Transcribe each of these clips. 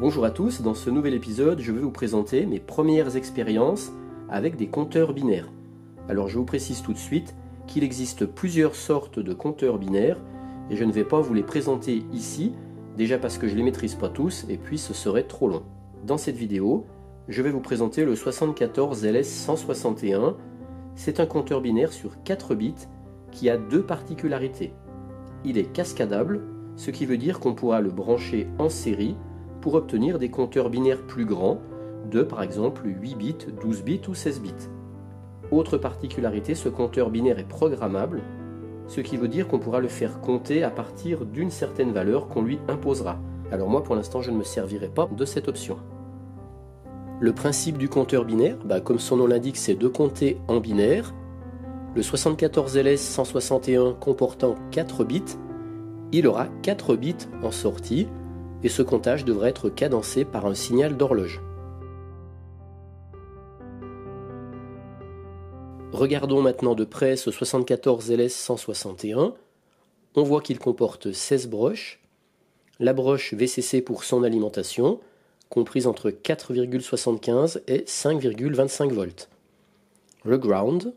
Bonjour à tous, dans ce nouvel épisode, je vais vous présenter mes premières expériences avec des compteurs binaires. Alors je vous précise tout de suite qu'il existe plusieurs sortes de compteurs binaires et je ne vais pas vous les présenter ici, déjà parce que je ne les maîtrise pas tous et puis ce serait trop long. Dans cette vidéo, je vais vous présenter le 74LS161. C'est un compteur binaire sur 4 bits qui a deux particularités. Il est cascadable, ce qui veut dire qu'on pourra le brancher en série pour obtenir des compteurs binaires plus grands, de par exemple 8 bits, 12 bits ou 16 bits. Autre particularité, ce compteur binaire est programmable, ce qui veut dire qu'on pourra le faire compter à partir d'une certaine valeur qu'on lui imposera. Alors moi pour l'instant je ne me servirai pas de cette option. Le principe du compteur binaire, bah, comme son nom l'indique, c'est de compter en binaire. Le 74LS161 comportant 4 bits, il aura 4 bits en sortie, et ce comptage devrait être cadencé par un signal d'horloge. Regardons maintenant de près ce 74 LS 161. On voit qu'il comporte 16 broches, la broche VCC pour son alimentation, comprise entre 4,75 et 5,25 volts. Le ground.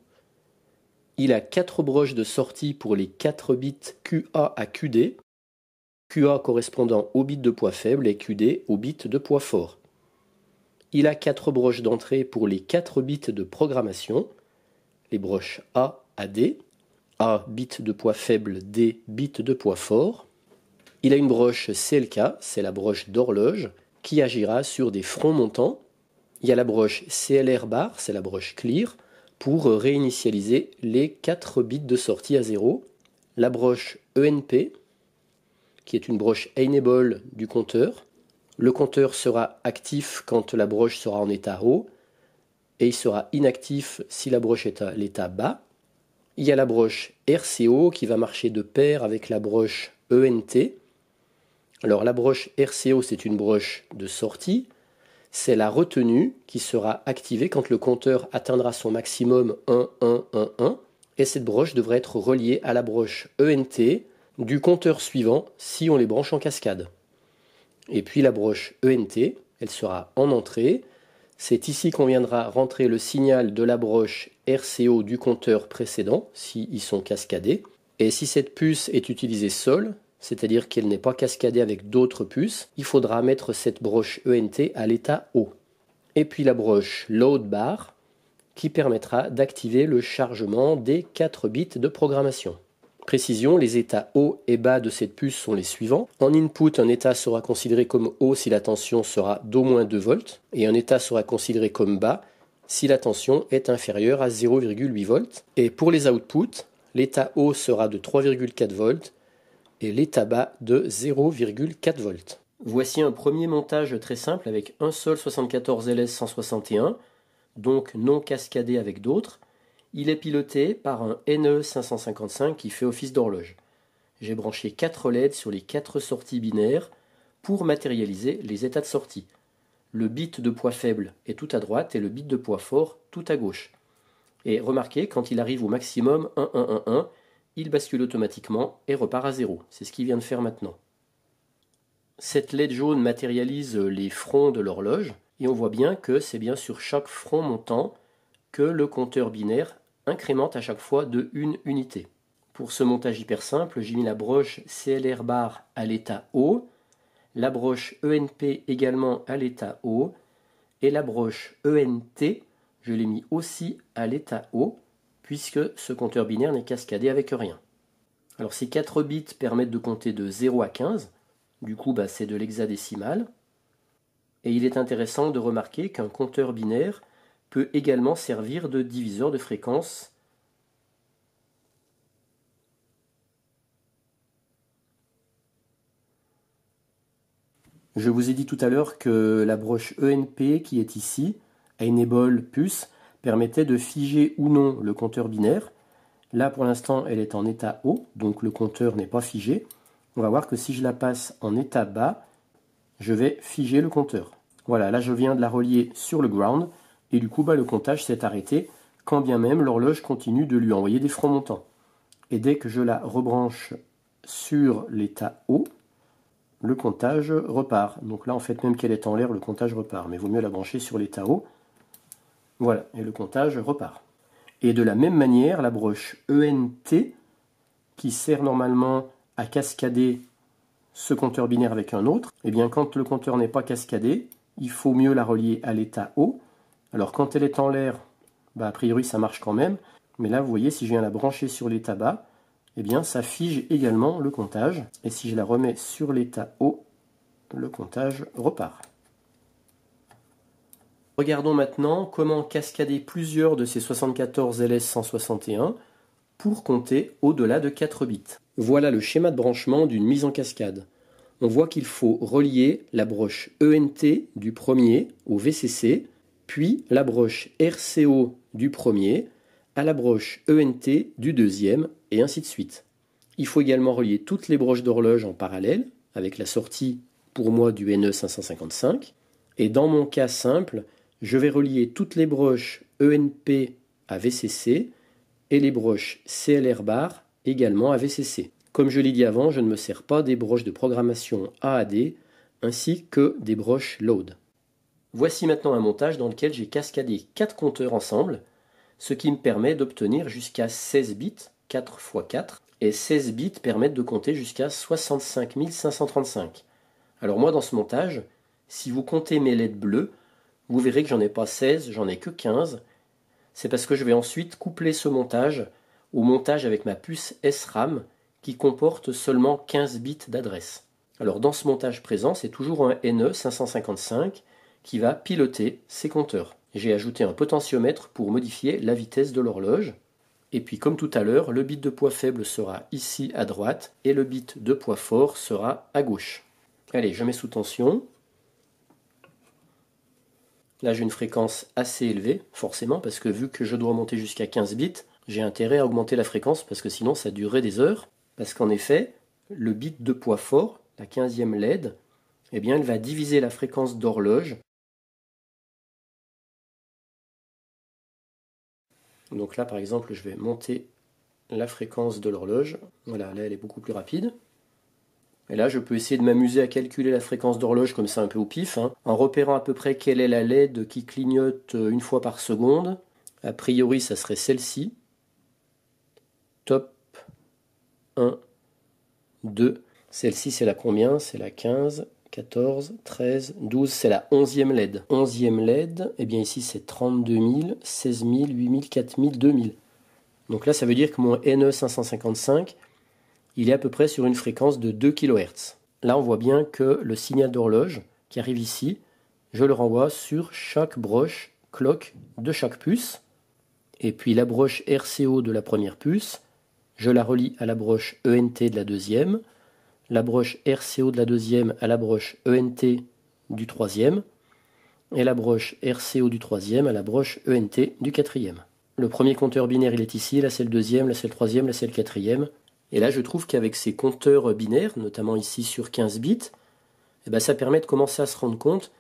Il a 4 broches de sortie pour les 4 bits QA à QD, QA correspondant au bit de poids faible et QD au bit de poids fort. Il a quatre broches d'entrée pour les quatre bits de programmation, les broches A à D, A bit de poids faible, D bit de poids fort. Il a une broche CLK, c'est la broche d'horloge, qui agira sur des fronts montants. Il y a la broche CLR bar, c'est la broche clear, pour réinitialiser les quatre bits de sortie à zéro. La broche ENP, qui est une broche Enable du compteur. Le compteur sera actif quand la broche sera en état haut et il sera inactif si la broche est à l'état bas. Il y a la broche RCO qui va marcher de pair avec la broche ENT. Alors la broche RCO c'est une broche de sortie. C'est la retenue qui sera activée quand le compteur atteindra son maximum 1111 Et cette broche devrait être reliée à la broche ENT du compteur suivant si on les branche en cascade. Et puis la broche ENT, elle sera en entrée. C'est ici qu'on viendra rentrer le signal de la broche RCO du compteur précédent, s'ils ils sont cascadés. Et si cette puce est utilisée seule, c'est-à-dire qu'elle n'est pas cascadée avec d'autres puces, il faudra mettre cette broche ENT à l'état haut. Et puis la broche load bar qui permettra d'activer le chargement des 4 bits de programmation. Précision, les états haut et bas de cette puce sont les suivants. En input, un état sera considéré comme haut si la tension sera d'au moins 2 volts et un état sera considéré comme bas si la tension est inférieure à 0,8 volts. Et pour les outputs, l'état haut sera de 3,4 volts et l'état bas de 0,4 volts. Voici un premier montage très simple avec un seul 74 LS 161, donc non cascadé avec d'autres, il est piloté par un NE 555 qui fait office d'horloge. J'ai branché 4 LED sur les 4 sorties binaires pour matérialiser les états de sortie. Le bit de poids faible est tout à droite et le bit de poids fort tout à gauche. Et remarquez, quand il arrive au maximum 1111, il bascule automatiquement et repart à zéro. C'est ce qu'il vient de faire maintenant. Cette LED jaune matérialise les fronts de l'horloge et on voit bien que c'est bien sur chaque front montant que le compteur binaire incrémente à chaque fois de une unité. Pour ce montage hyper simple, j'ai mis la broche CLR bar à l'état O, la broche ENP également à l'état O, et la broche ENT, je l'ai mis aussi à l'état O, puisque ce compteur binaire n'est cascadé avec rien. Alors ces 4 bits permettent de compter de 0 à 15, du coup bah, c'est de l'hexadécimal, et il est intéressant de remarquer qu'un compteur binaire peut également servir de diviseur de fréquence. Je vous ai dit tout à l'heure que la broche ENP qui est ici, Enable Puce, permettait de figer ou non le compteur binaire. Là pour l'instant elle est en état haut, donc le compteur n'est pas figé. On va voir que si je la passe en état bas, je vais figer le compteur. Voilà, là je viens de la relier sur le ground et du coup bah, le comptage s'est arrêté, quand bien même l'horloge continue de lui envoyer des fronts montants. Et dès que je la rebranche sur l'état haut, le comptage repart. Donc là, en fait, même qu'elle est en l'air, le comptage repart. Mais il vaut mieux la brancher sur l'état haut. Voilà, et le comptage repart. Et de la même manière, la broche ENT, qui sert normalement à cascader ce compteur binaire avec un autre, eh bien quand le compteur n'est pas cascadé, il faut mieux la relier à l'état haut, alors quand elle est en l'air, bah, a priori ça marche quand même. Mais là, vous voyez, si je viens la brancher sur l'état bas, eh bien ça fige également le comptage. Et si je la remets sur l'état haut, le comptage repart. Regardons maintenant comment cascader plusieurs de ces 74 LS161 pour compter au-delà de 4 bits. Voilà le schéma de branchement d'une mise en cascade. On voit qu'il faut relier la broche ENT du premier au VCC puis la broche RCO du premier à la broche ENT du deuxième, et ainsi de suite. Il faut également relier toutes les broches d'horloge en parallèle, avec la sortie pour moi du NE 555, et dans mon cas simple, je vais relier toutes les broches ENP à VCC et les broches CLR bar également à VCC. Comme je l'ai dit avant, je ne me sers pas des broches de programmation AAD ainsi que des broches load. Voici maintenant un montage dans lequel j'ai cascadé 4 compteurs ensemble, ce qui me permet d'obtenir jusqu'à 16 bits, 4 x 4, et 16 bits permettent de compter jusqu'à 65 535. Alors moi dans ce montage, si vous comptez mes lettres bleues, vous verrez que j'en ai pas 16, j'en ai que 15. C'est parce que je vais ensuite coupler ce montage au montage avec ma puce SRAM qui comporte seulement 15 bits d'adresse. Alors dans ce montage présent, c'est toujours un NE555 qui va piloter ces compteurs. J'ai ajouté un potentiomètre pour modifier la vitesse de l'horloge. Et puis comme tout à l'heure, le bit de poids faible sera ici à droite et le bit de poids fort sera à gauche. Allez, je mets sous tension. Là, j'ai une fréquence assez élevée, forcément, parce que vu que je dois monter jusqu'à 15 bits, j'ai intérêt à augmenter la fréquence parce que sinon ça durerait des heures. Parce qu'en effet, le bit de poids fort, la 15e LED, eh bien, elle va diviser la fréquence d'horloge Donc là, par exemple, je vais monter la fréquence de l'horloge. Voilà, là, elle est beaucoup plus rapide. Et là, je peux essayer de m'amuser à calculer la fréquence d'horloge comme ça un peu au pif, hein, en repérant à peu près quelle est la LED qui clignote euh, une fois par seconde. A priori, ça serait celle-ci. Top 1, 2. Celle-ci, c'est la combien C'est la 15. 14, 13, 12, c'est la 11e LED. 11e LED, et eh bien ici c'est 32 000, 16 000, 8 000, 4 000, 2 000. Donc là ça veut dire que mon NE555, il est à peu près sur une fréquence de 2 kHz. Là on voit bien que le signal d'horloge qui arrive ici, je le renvoie sur chaque broche clock de chaque puce. Et puis la broche RCO de la première puce, je la relie à la broche ENT de la deuxième, la broche RCO de la deuxième à la broche ENT du troisième, et la broche RCO du troisième à la broche ENT du quatrième. Le premier compteur binaire, il est ici, là c'est le deuxième, là c'est le troisième, là c'est le quatrième. Et là, je trouve qu'avec ces compteurs binaires, notamment ici sur 15 bits, eh ben, ça permet de commencer à se rendre compte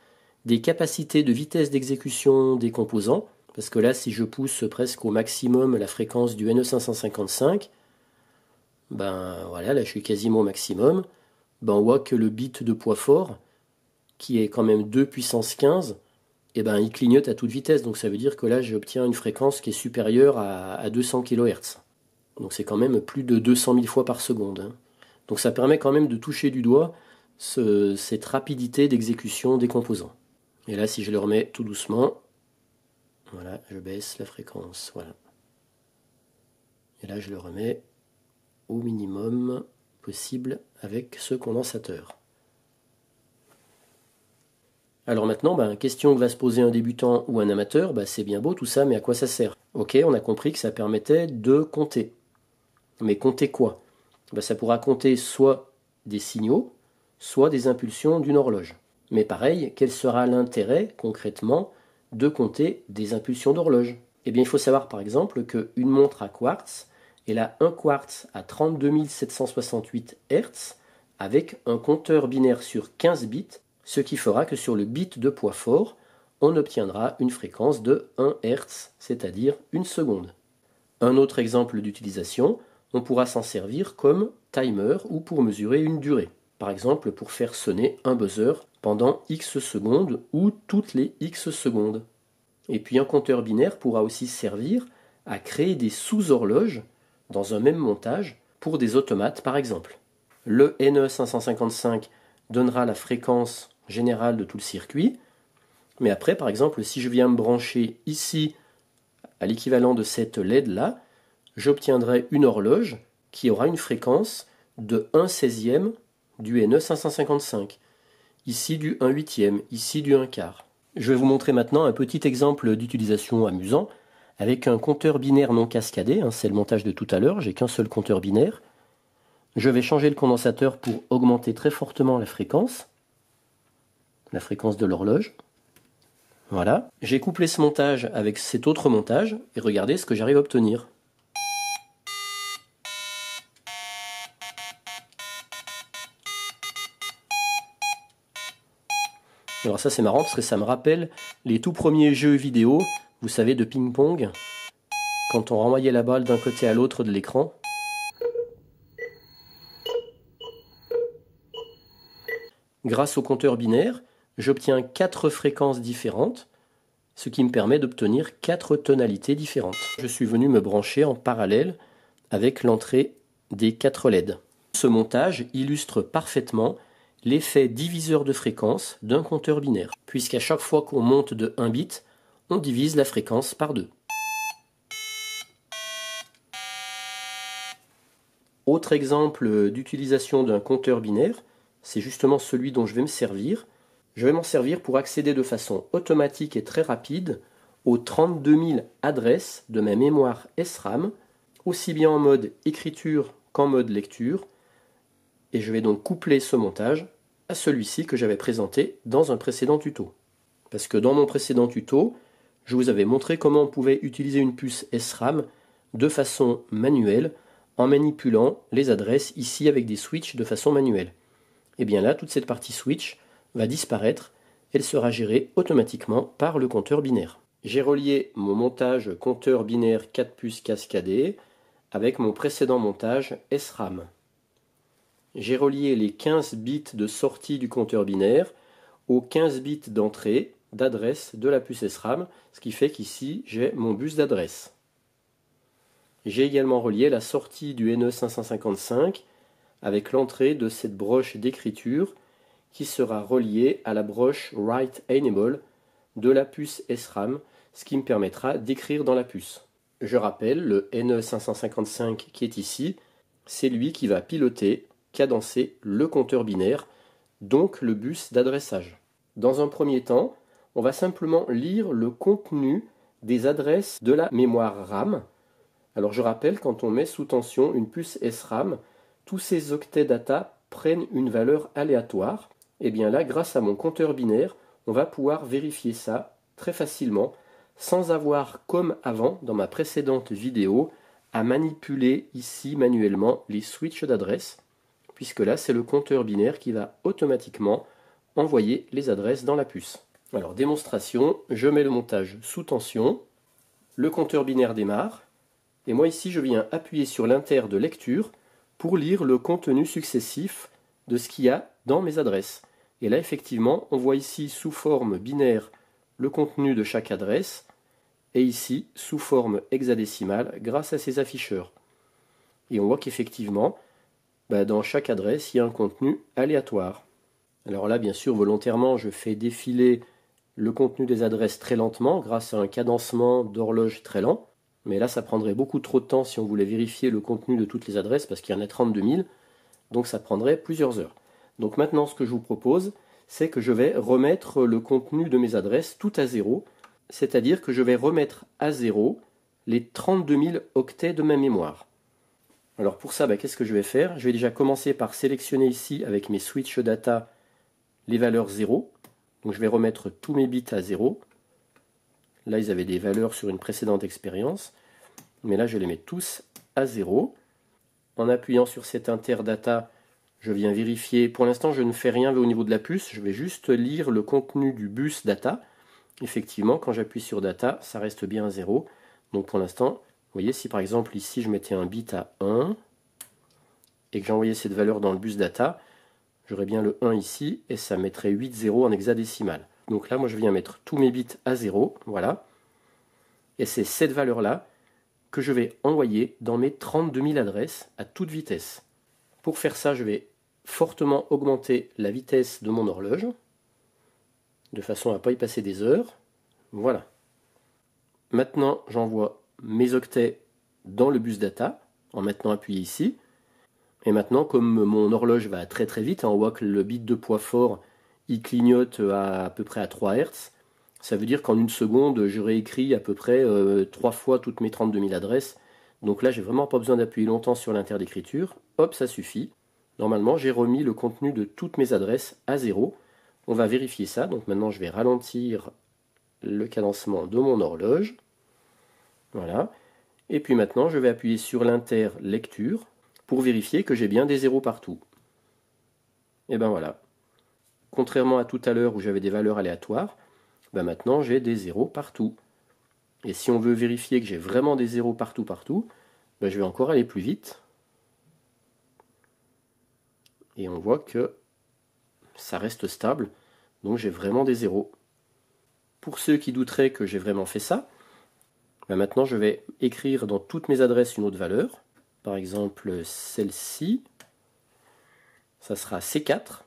des capacités de vitesse d'exécution des composants, parce que là, si je pousse presque au maximum la fréquence du NE555, ben voilà, là je suis quasiment au maximum. Ben on voit que le bit de poids fort, qui est quand même 2 puissance 15, et eh ben il clignote à toute vitesse. Donc ça veut dire que là j'obtiens une fréquence qui est supérieure à, à 200 kHz. Donc c'est quand même plus de 200 000 fois par seconde. Hein. Donc ça permet quand même de toucher du doigt cette rapidité d'exécution des composants. Et là si je le remets tout doucement, voilà, je baisse la fréquence, voilà. Et là je le remets au minimum possible avec ce condensateur. Alors maintenant, ben, question que va se poser un débutant ou un amateur, ben, c'est bien beau tout ça, mais à quoi ça sert Ok, on a compris que ça permettait de compter. Mais compter quoi ben, Ça pourra compter soit des signaux, soit des impulsions d'une horloge. Mais pareil, quel sera l'intérêt concrètement de compter des impulsions d'horloge Eh bien, il faut savoir par exemple qu'une montre à quartz, elle a 1 quartz à 768 Hz avec un compteur binaire sur 15 bits, ce qui fera que sur le bit de poids fort, on obtiendra une fréquence de 1 Hz, c'est-à-dire une seconde. Un autre exemple d'utilisation, on pourra s'en servir comme timer ou pour mesurer une durée, par exemple pour faire sonner un buzzer pendant x secondes ou toutes les x secondes. Et puis un compteur binaire pourra aussi servir à créer des sous-horloges dans un même montage pour des automates par exemple. Le NE555 donnera la fréquence générale de tout le circuit, mais après par exemple si je viens me brancher ici à l'équivalent de cette LED là, j'obtiendrai une horloge qui aura une fréquence de 1 16e du NE555, ici du 1 8e, ici du 1 quart. Je vais vous montrer maintenant un petit exemple d'utilisation amusant avec un compteur binaire non cascadé, hein, c'est le montage de tout à l'heure, j'ai qu'un seul compteur binaire. Je vais changer le condensateur pour augmenter très fortement la fréquence, la fréquence de l'horloge. Voilà. J'ai couplé ce montage avec cet autre montage et regardez ce que j'arrive à obtenir. Alors ça c'est marrant parce que ça me rappelle les tout premiers jeux vidéo, vous savez, de ping-pong, quand on renvoyait la balle d'un côté à l'autre de l'écran. Grâce au compteur binaire, j'obtiens 4 fréquences différentes, ce qui me permet d'obtenir 4 tonalités différentes. Je suis venu me brancher en parallèle avec l'entrée des 4 LED. Ce montage illustre parfaitement l'effet diviseur de fréquence d'un compteur binaire, puisqu'à chaque fois qu'on monte de 1 bit, on divise la fréquence par 2. Autre exemple d'utilisation d'un compteur binaire, c'est justement celui dont je vais me servir. Je vais m'en servir pour accéder de façon automatique et très rapide aux 32 000 adresses de ma mémoire SRAM, aussi bien en mode écriture qu'en mode lecture, et je vais donc coupler ce montage à celui-ci que j'avais présenté dans un précédent tuto. Parce que dans mon précédent tuto, je vous avais montré comment on pouvait utiliser une puce SRAM de façon manuelle en manipulant les adresses ici avec des switches de façon manuelle. Et bien là, toute cette partie switch va disparaître, elle sera gérée automatiquement par le compteur binaire. J'ai relié mon montage compteur binaire 4 puces cascadées avec mon précédent montage SRAM j'ai relié les 15 bits de sortie du compteur binaire aux 15 bits d'entrée d'adresse de la puce SRAM, ce qui fait qu'ici j'ai mon bus d'adresse. J'ai également relié la sortie du NE555 avec l'entrée de cette broche d'écriture qui sera reliée à la broche Write Enable de la puce SRAM, ce qui me permettra d'écrire dans la puce. Je rappelle, le NE555 qui est ici, c'est lui qui va piloter cadencé le compteur binaire, donc le bus d'adressage. Dans un premier temps, on va simplement lire le contenu des adresses de la mémoire RAM. Alors je rappelle, quand on met sous tension une puce SRAM, tous ces octets data prennent une valeur aléatoire. Et eh bien là, grâce à mon compteur binaire, on va pouvoir vérifier ça très facilement, sans avoir, comme avant dans ma précédente vidéo, à manipuler ici manuellement les switches d'adresse puisque là c'est le compteur binaire qui va automatiquement envoyer les adresses dans la puce. Alors démonstration, je mets le montage sous tension, le compteur binaire démarre, et moi ici je viens appuyer sur l'inter de lecture pour lire le contenu successif de ce qu'il y a dans mes adresses. Et là effectivement on voit ici sous forme binaire le contenu de chaque adresse, et ici sous forme hexadécimale grâce à ces afficheurs. Et on voit qu'effectivement, bah, dans chaque adresse, il y a un contenu aléatoire. Alors là, bien sûr, volontairement, je fais défiler le contenu des adresses très lentement grâce à un cadencement d'horloge très lent. Mais là, ça prendrait beaucoup trop de temps si on voulait vérifier le contenu de toutes les adresses parce qu'il y en a 32 000. Donc ça prendrait plusieurs heures. Donc maintenant, ce que je vous propose, c'est que je vais remettre le contenu de mes adresses tout à zéro. C'est-à-dire que je vais remettre à zéro les 32 000 octets de ma mémoire. Alors pour ça, bah, qu'est-ce que je vais faire Je vais déjà commencer par sélectionner ici avec mes switch data les valeurs 0. Donc je vais remettre tous mes bits à 0. Là, ils avaient des valeurs sur une précédente expérience. Mais là, je les mets tous à 0. En appuyant sur cet interdata, je viens vérifier. Pour l'instant, je ne fais rien au niveau de la puce. Je vais juste lire le contenu du bus data. Effectivement, quand j'appuie sur data, ça reste bien à 0. Donc pour l'instant, vous voyez, si par exemple ici je mettais un bit à 1 et que j'envoyais cette valeur dans le bus data, j'aurais bien le 1 ici et ça mettrait 8 0 en hexadécimal. Donc là, moi je viens mettre tous mes bits à 0, voilà. Et c'est cette valeur-là que je vais envoyer dans mes 32 000 adresses à toute vitesse. Pour faire ça, je vais fortement augmenter la vitesse de mon horloge, de façon à ne pas y passer des heures. Voilà. Maintenant, j'envoie mes octets dans le bus data en maintenant appuyé ici. Et maintenant, comme mon horloge va très très vite, on voit que le bit de poids fort il clignote à, peu près à 3 Hz. Ça veut dire qu'en une seconde, je écrit à peu près euh, trois 3 fois toutes mes 32 000 adresses. Donc là, j'ai vraiment pas besoin d'appuyer longtemps sur l'interd'écriture, Hop, ça suffit. Normalement, j'ai remis le contenu de toutes mes adresses à zéro. On va vérifier ça. Donc maintenant, je vais ralentir le cadencement de mon horloge. Voilà. Et puis maintenant, je vais appuyer sur l'inter lecture pour vérifier que j'ai bien des zéros partout. Et ben voilà. Contrairement à tout à l'heure où j'avais des valeurs aléatoires, ben maintenant j'ai des zéros partout. Et si on veut vérifier que j'ai vraiment des zéros partout partout, ben je vais encore aller plus vite. Et on voit que ça reste stable, donc j'ai vraiment des zéros. Pour ceux qui douteraient que j'ai vraiment fait ça, ben, maintenant, je vais écrire dans toutes mes adresses une autre valeur. Par exemple, celle-ci, ça sera C4.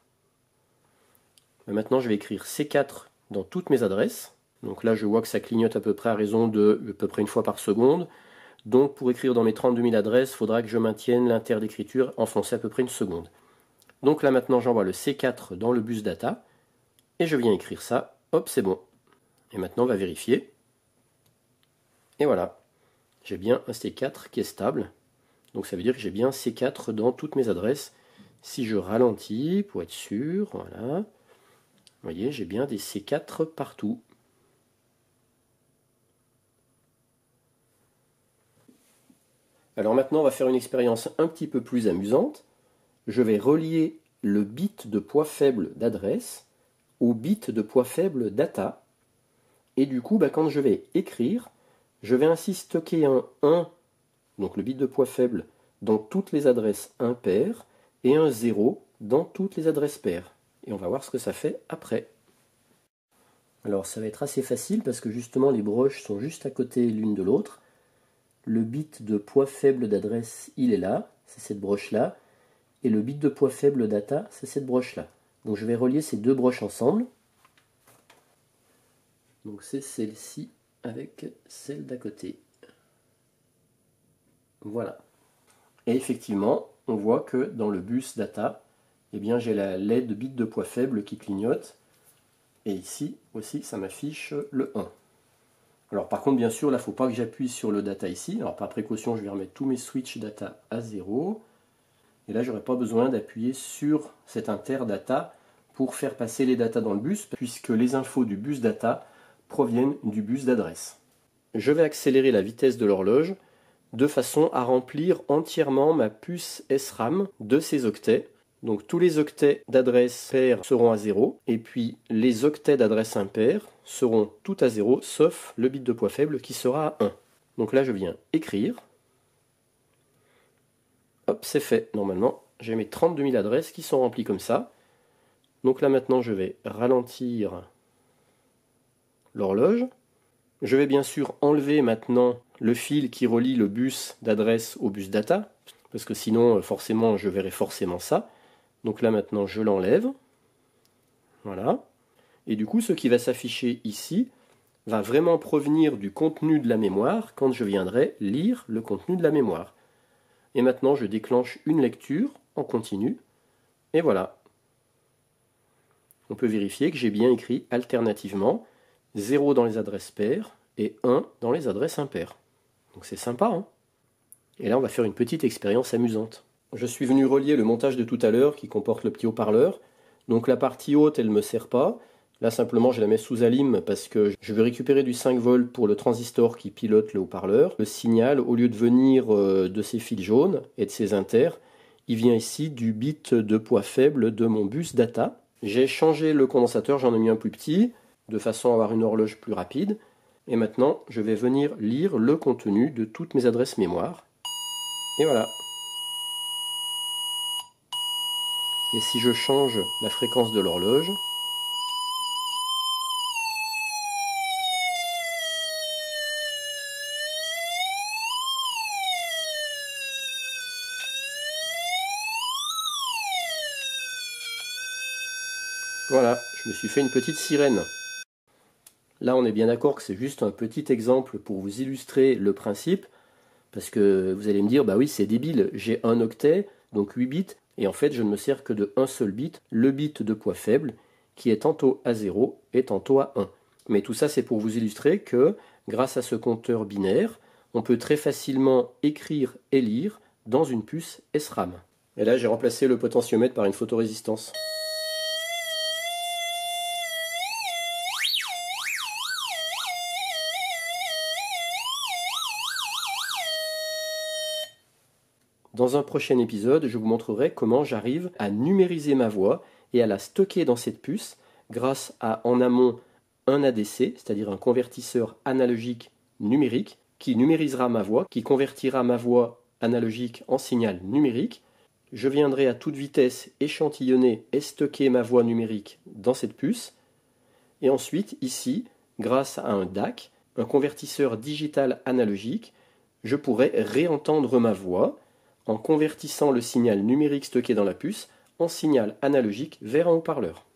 Ben, maintenant, je vais écrire C4 dans toutes mes adresses. Donc là, je vois que ça clignote à peu près à raison de à peu près une fois par seconde. Donc pour écrire dans mes 32 000 adresses, il faudra que je maintienne l'inter d'écriture enfoncé à peu près une seconde. Donc là maintenant j'envoie le C4 dans le bus data et je viens écrire ça, hop c'est bon. Et maintenant on va vérifier. Et voilà, j'ai bien un C4 qui est stable. Donc ça veut dire que j'ai bien C4 dans toutes mes adresses. Si je ralentis, pour être sûr, voilà. Vous voyez, j'ai bien des C4 partout. Alors maintenant, on va faire une expérience un petit peu plus amusante. Je vais relier le bit de poids faible d'adresse au bit de poids faible data. Et du coup, bah, quand je vais écrire, je vais ainsi stocker un 1, donc le bit de poids faible, dans toutes les adresses impaires et un 0 dans toutes les adresses paires. Et on va voir ce que ça fait après. Alors ça va être assez facile parce que justement les broches sont juste à côté l'une de l'autre. Le bit de poids faible d'adresse, il est là, c'est cette broche-là. Et le bit de poids faible data, c'est cette broche-là. Donc je vais relier ces deux broches ensemble. Donc c'est celle-ci avec celle d'à côté. Voilà. Et effectivement, on voit que dans le bus data, eh bien j'ai la LED bit de poids faible qui clignote. Et ici aussi, ça m'affiche le 1. Alors par contre, bien sûr, là, il ne faut pas que j'appuie sur le data ici. Alors par précaution, je vais remettre tous mes switch data à 0. Et là, je n'aurai pas besoin d'appuyer sur cet inter data pour faire passer les data dans le bus, puisque les infos du bus data proviennent du bus d'adresse. Je vais accélérer la vitesse de l'horloge de façon à remplir entièrement ma puce SRAM de ces octets. Donc tous les octets d'adresse paire seront à 0 et puis les octets d'adresse impair seront tout à 0 sauf le bit de poids faible qui sera à 1. Donc là je viens écrire. Hop, c'est fait normalement. J'ai mes 32 000 adresses qui sont remplies comme ça. Donc là maintenant je vais ralentir l'horloge. Je vais bien sûr enlever maintenant le fil qui relie le bus d'adresse au bus data, parce que sinon euh, forcément je verrai forcément ça. Donc là maintenant je l'enlève. Voilà. Et du coup ce qui va s'afficher ici va vraiment provenir du contenu de la mémoire quand je viendrai lire le contenu de la mémoire. Et maintenant je déclenche une lecture en continu. Et voilà. On peut vérifier que j'ai bien écrit alternativement 0 dans les adresses paires et 1 dans les adresses impaires. Donc c'est sympa, hein Et là, on va faire une petite expérience amusante. Je suis venu relier le montage de tout à l'heure qui comporte le petit haut-parleur. Donc la partie haute, elle ne me sert pas. Là, simplement, je la mets sous alim parce que je veux récupérer du 5 volts pour le transistor qui pilote le haut-parleur. Le signal, au lieu de venir euh, de ces fils jaunes et de ces inters, il vient ici du bit de poids faible de mon bus data. J'ai changé le condensateur, j'en ai mis un plus petit de façon à avoir une horloge plus rapide. Et maintenant, je vais venir lire le contenu de toutes mes adresses mémoire. Et voilà. Et si je change la fréquence de l'horloge, Voilà, je me suis fait une petite sirène. Là, on est bien d'accord que c'est juste un petit exemple pour vous illustrer le principe, parce que vous allez me dire, bah oui, c'est débile, j'ai un octet, donc 8 bits, et en fait, je ne me sers que de un seul bit, le bit de poids faible, qui est tantôt à 0 et tantôt à 1. Mais tout ça, c'est pour vous illustrer que, grâce à ce compteur binaire, on peut très facilement écrire et lire dans une puce SRAM. Et là, j'ai remplacé le potentiomètre par une photorésistance. Dans un prochain épisode, je vous montrerai comment j'arrive à numériser ma voix et à la stocker dans cette puce grâce à en amont un ADC, c'est-à-dire un convertisseur analogique numérique, qui numérisera ma voix, qui convertira ma voix analogique en signal numérique. Je viendrai à toute vitesse échantillonner et stocker ma voix numérique dans cette puce. Et ensuite, ici, grâce à un DAC, un convertisseur digital analogique, je pourrai réentendre ma voix en convertissant le signal numérique stocké dans la puce en signal analogique vers un haut-parleur.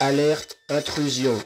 Alerte intrusion.